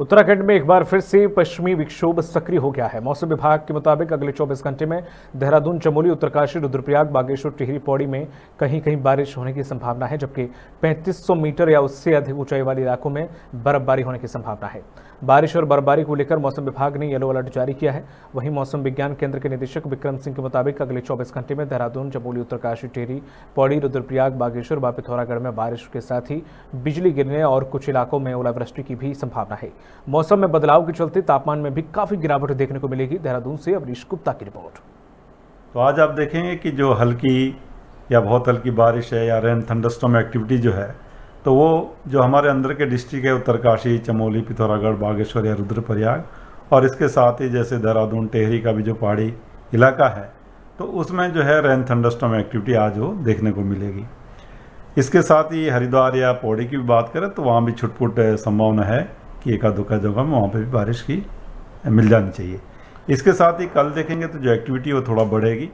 उत्तराखंड में एक बार फिर से पश्चिमी विक्षोभ सक्रिय हो गया है मौसम विभाग के मुताबिक अगले 24 घंटे में देहरादून चमोली उत्तरकाशी रुद्रप्रयाग बागेश्वर टिहरी पौड़ी में कहीं कहीं बारिश होने की संभावना है जबकि 3500 मीटर या उससे अधिक ऊंचाई वाले इलाकों में बर्फबारी होने की संभावना है बारिश और बर्फबारी को लेकर मौसम विभाग ने येलो अलर्ट जारी किया है वहीं मौसम विज्ञान केंद्र के निदेशक विक्रम सिंह के मुताबिक अगले 24 घंटे में देहरादून चमोली उत्तरकाशी टेहरी पौड़ी रुद्रप्रयाग बागेश्वर व पिथौरागढ़ में बारिश के साथ ही बिजली गिरने और कुछ इलाकों में ओलावृष्टि की भी संभावना है मौसम में बदलाव के चलते तापमान में भी काफी गिरावट देखने को मिलेगी देहरादून से अवरीश गुप्ता की रिपोर्ट तो आज आप देखेंगे कि जो हल्की या बहुत हल्की बारिश है या रेन थंडस्टॉम एक्टिविटी जो है तो वो जो हमारे अंदर के डिस्ट्रिक्ट है उत्तरकाशी चमोली पिथौरागढ़ बागेश्वर या रुद्रप्रयाग और इसके साथ ही जैसे देहरादून टेहरी का भी जो पहाड़ी इलाका है तो उसमें जो है रेन थंडरस्टॉम एक्टिविटी आज वो देखने को मिलेगी इसके साथ ही हरिद्वार या पौड़ी की भी बात करें तो वहाँ भी छुटपुट संभावना है कि एका जगह में वहाँ पर भी बारिश की मिल जानी चाहिए इसके साथ ही कल देखेंगे तो जो एक्टिविटी वो थोड़ा बढ़ेगी